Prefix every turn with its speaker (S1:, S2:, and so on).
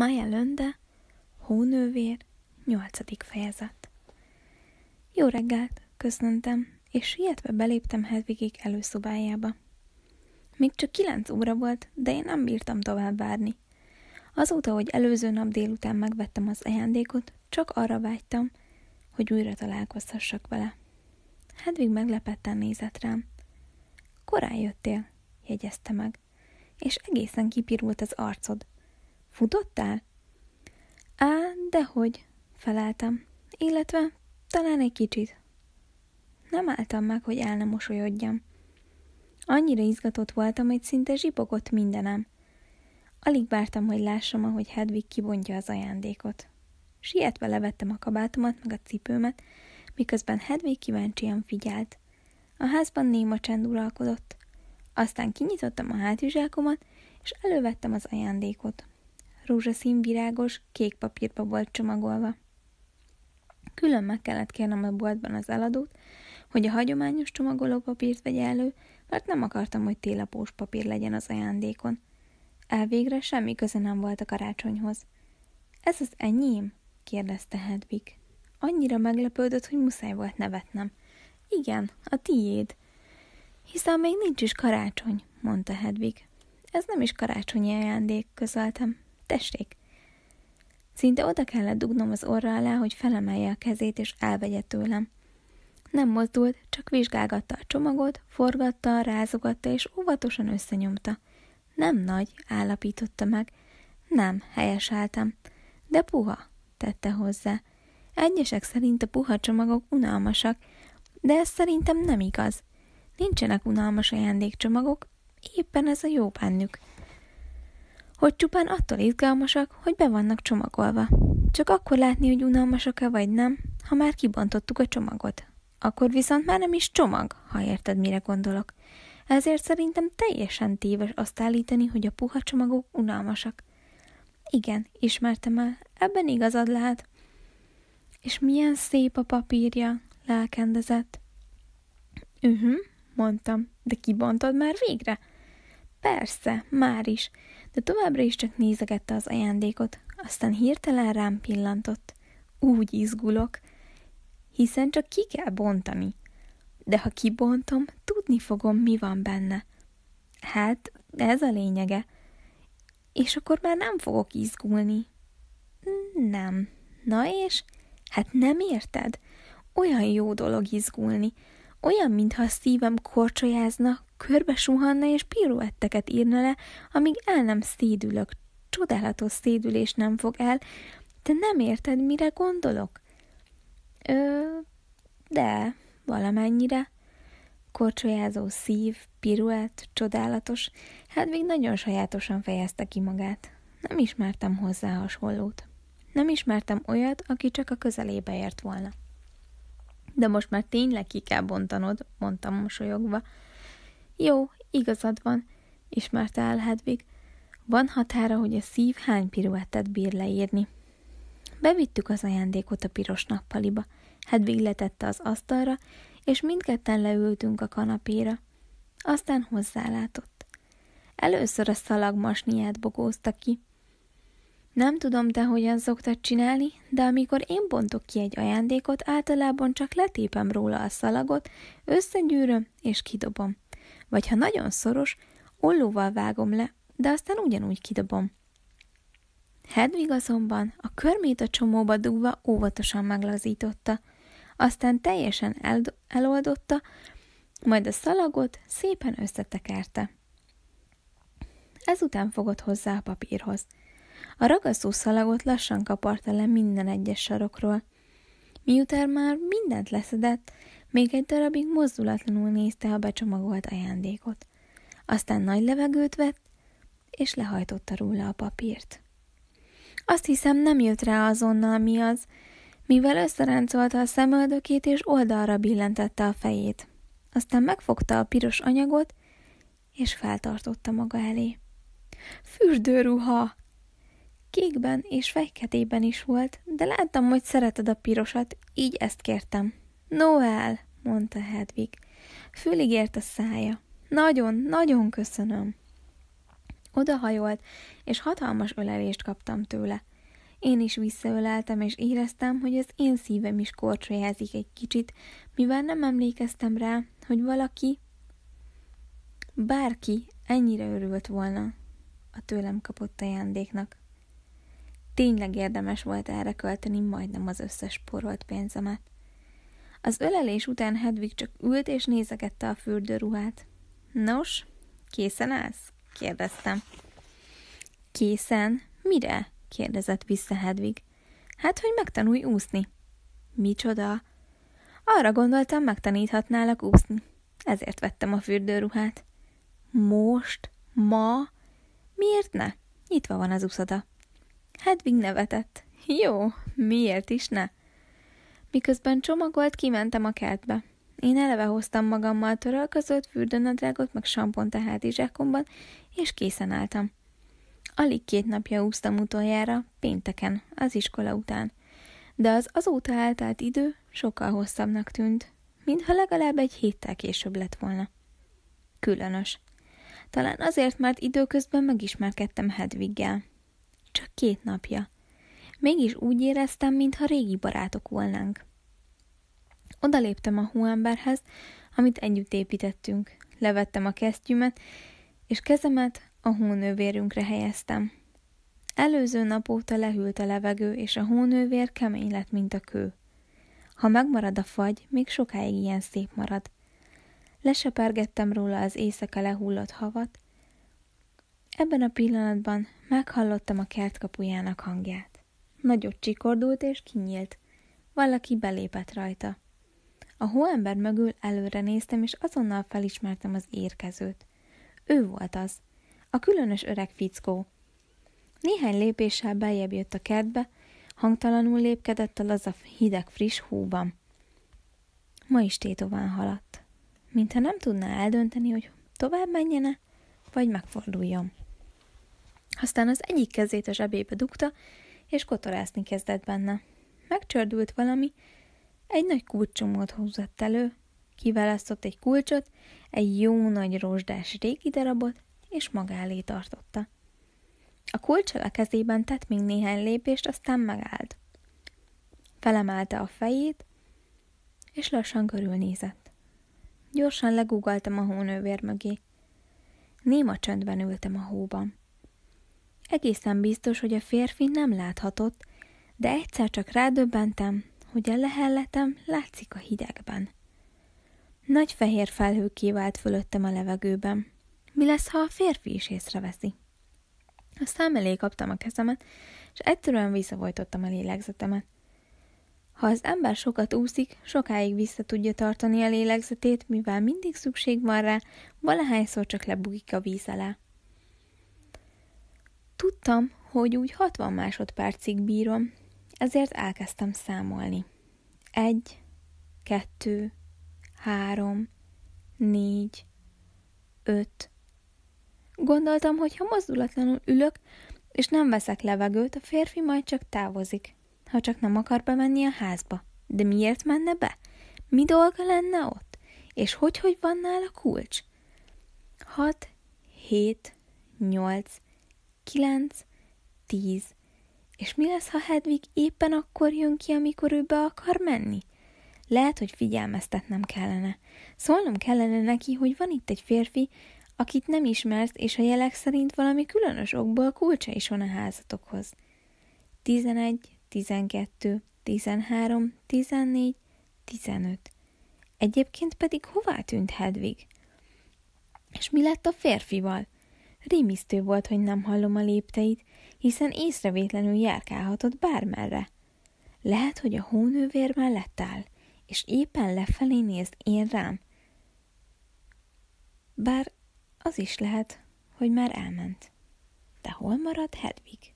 S1: Maja Lönde, Hónővér, 8. fejezet. Jó reggelt, köszöntem, és sietve beléptem Hedvigék előszobájába. Még csak kilenc óra volt, de én nem bírtam tovább várni. Azóta, hogy előző nap délután megvettem az ajándékot, csak arra vágytam, hogy újra találkozhassak vele. Hedvig meglepetten nézett rám. Korán jöttél, jegyezte meg, és egészen kipirult az arcod, Futottál? Á, dehogy, feleltem. Illetve talán egy kicsit. Nem álltam meg, hogy el nem mosolyodjam. Annyira izgatott voltam, hogy szinte zsibogott mindenem. Alig vártam, hogy lássam, ahogy Hedvig kibontja az ajándékot. Sietve levettem a kabátomat, meg a cipőmet, miközben Hedvig kíváncsian figyelt. A házban néma csend uralkodott. Aztán kinyitottam a hátizsákomat, és elővettem az ajándékot rózsaszín virágos, kék papírba volt csomagolva. Külön meg kellett kérnem a boltban az eladót, hogy a hagyományos papírt vegye elő, mert nem akartam, hogy télapós papír legyen az ajándékon. Elvégre semmi köze nem volt a karácsonyhoz. Ez az enyém? kérdezte Hedvig. Annyira meglepődött, hogy muszáj volt nevetnem. Igen, a tiéd. Hiszen még nincs is karácsony, mondta Hedvig. Ez nem is karácsonyi ajándék, közöltem tessék! Szinte oda kellett dugnom az orra alá, hogy felemelje a kezét és elvegye tőlem. Nem mozdult, csak vizsgálgatta a csomagot, forgatta, rázogatta és óvatosan összenyomta. Nem nagy, állapította meg. Nem, helyeseltem. De puha, tette hozzá. Egyesek szerint a puha csomagok unalmasak, de ez szerintem nem igaz. Nincsenek unalmas ajándékcsomagok, éppen ez a jó bennük hogy csupán attól izgalmasak, hogy be vannak csomagolva. Csak akkor látni, hogy unalmasak-e vagy nem, ha már kibontottuk a csomagot. Akkor viszont már nem is csomag, ha érted, mire gondolok. Ezért szerintem teljesen téves azt állítani, hogy a puha csomagok unalmasak. Igen, ismertem el, ebben igazad lehet. És milyen szép a papírja, lelkendezett. Ühüm, mondtam, de kibontod már végre? Persze, már is, de továbbra is csak nézegette az ajándékot, aztán hirtelen rám pillantott. Úgy izgulok, hiszen csak ki kell bontani. De ha kibontom, tudni fogom, mi van benne. Hát, ez a lényege. És akkor már nem fogok izgulni. Nem. Na és? Hát nem érted? Olyan jó dolog izgulni. Olyan, mintha a szívem korcsolyázna, körbe suhanna és piruetteket írna le, amíg el nem szédülök. Csodálatos szédülés nem fog el. Te nem érted, mire gondolok? Ö, de, valamennyire. Korcsolyázó szív, piruett, csodálatos. Hát még nagyon sajátosan fejezte ki magát. Nem ismertem hozzá hasonlót. Nem ismertem olyat, aki csak a közelébe ért volna. De most már tényleg ki kell bontanod, mondtam mosolyogva. Jó, igazad van, ismerte el Hedvig. Van határa, hogy a szív hány piruettet bír leírni. Bevittük az ajándékot a piros nappaliba. Hedvig letette az asztalra, és mindketten leültünk a kanapéra. Aztán hozzálátott. Először a szalagmasniát bogózta ki. Nem tudom, te hogyan szoktad csinálni, de amikor én bontok ki egy ajándékot, általában csak letépem róla a szalagot, összegyűröm és kidobom vagy ha nagyon szoros, ollóval vágom le, de aztán ugyanúgy kidobom. Hedvig azonban a körmét a csomóba dugva óvatosan meglazította, aztán teljesen el- eloldotta, majd a szalagot szépen összetekerte. Ezután fogott hozzá a papírhoz. A ragaszó szalagot lassan kaparta le minden egyes sarokról. Miután már mindent leszedett, még egy darabig mozdulatlanul nézte a becsomagolt ajándékot. Aztán nagy levegőt vett, és lehajtotta róla a papírt. Azt hiszem nem jött rá azonnal mi az, mivel összeráncolta a szemöldökét és oldalra billentette a fejét. Aztán megfogta a piros anyagot, és feltartotta maga elé. Fürdőruha! Kékben és fejketében is volt, de láttam, hogy szereted a pirosat, így ezt kértem. Noel, mondta Hedvig. Fülig ért a szája. Nagyon, nagyon köszönöm. Odahajolt, és hatalmas ölelést kaptam tőle. Én is visszaöleltem, és éreztem, hogy az én szívem is korcsolyázik egy kicsit, mivel nem emlékeztem rá, hogy valaki, bárki ennyire örült volna a tőlem kapott ajándéknak. Tényleg érdemes volt erre költeni majdnem az összes porolt pénzemet. Az ölelés után Hedvig csak ült és nézegette a fürdőruhát. Nos, készen állsz? kérdeztem. Készen? Mire? kérdezett vissza Hedvig. Hát, hogy megtanulj úszni. Micsoda? Arra gondoltam, megtaníthatnálak úszni. Ezért vettem a fürdőruhát. Most? Ma? Miért ne? Nyitva van az uszoda. Hedvig nevetett. Jó, miért is ne? Miközben csomagolt, kimentem a kertbe. Én eleve hoztam magammal törölközött, fürdőnadrágot, meg sampont a hátizsákomban, és készen álltam. Alig két napja úsztam utoljára, pénteken, az iskola után. De az azóta eltelt idő sokkal hosszabbnak tűnt, mintha legalább egy héttel később lett volna. Különös. Talán azért, mert időközben megismerkedtem Hedviggel. Csak két napja. Mégis úgy éreztem, mintha régi barátok volnánk. Odaléptem a hóemberhez, amit együtt építettünk. Levettem a kesztyümet, és kezemet a hónővérünkre helyeztem. Előző nap óta lehűlt a levegő, és a hónővér kemény lett, mint a kő. Ha megmarad a fagy, még sokáig ilyen szép marad. Lesepergettem róla az éjszaka lehullott havat. Ebben a pillanatban meghallottam a kert kapujának hangját. Nagyot csikordult és kinyílt. Valaki belépett rajta. A hóember mögül előre néztem, és azonnal felismertem az érkezőt. Ő volt az. A különös öreg fickó. Néhány lépéssel beljebb jött a kertbe, hangtalanul lépkedett a laza hideg friss hóban. Ma is tétován haladt. Mintha nem tudná eldönteni, hogy tovább menjene, vagy megforduljon. Aztán az egyik kezét a zsebébe dugta, és kotorászni kezdett benne. Megcsördült valami, egy nagy kulcsomót húzott elő, kiválasztott egy kulcsot, egy jó nagy rozsdás régi darabot, és elé tartotta. A kulcsal a kezében tett még néhány lépést, aztán megállt. Felemelte a fejét, és lassan körülnézett. Gyorsan legugaltam a hónővér mögé. Néma csöndben ültem a hóban. Egészen biztos, hogy a férfi nem láthatott, de egyszer csak rádöbbentem, hogy a lehelletem látszik a hidegben. Nagy fehér felhő kivált fölöttem a levegőben. Mi lesz, ha a férfi is észreveszi? A szám elé kaptam a kezemet, és egyszerűen visszavojtottam a lélegzetemet. Ha az ember sokat úszik, sokáig vissza tudja tartani a lélegzetét, mivel mindig szükség van rá, valahányszor csak lebugik a víz alá. Tudtam, hogy úgy 60 másodpercig bírom, ezért elkezdtem számolni. Egy, kettő, három, négy, öt. Gondoltam, hogy ha mozdulatlanul ülök, és nem veszek levegőt, a férfi majd csak távozik, ha csak nem akar bemenni a házba. De miért menne be? Mi dolga lenne ott? És hogy-hogy van nála kulcs? Hat, hét, nyolc kilenc, tíz. És mi lesz, ha Hedvig éppen akkor jön ki, amikor ő be akar menni? Lehet, hogy figyelmeztetnem kellene. Szólnom kellene neki, hogy van itt egy férfi, akit nem ismersz, és a jelek szerint valami különös okból kulcsa is van a házatokhoz. 11, 12, 13, 14, 15. Egyébként pedig hová tűnt Hedvig? És mi lett a férfival? Rémisztő volt, hogy nem hallom a lépteit, hiszen észrevétlenül járkálhatott bármerre. Lehet, hogy a hónővér mellett áll, és éppen lefelé néz én rám. Bár az is lehet, hogy már elment. De hol marad Hedvig?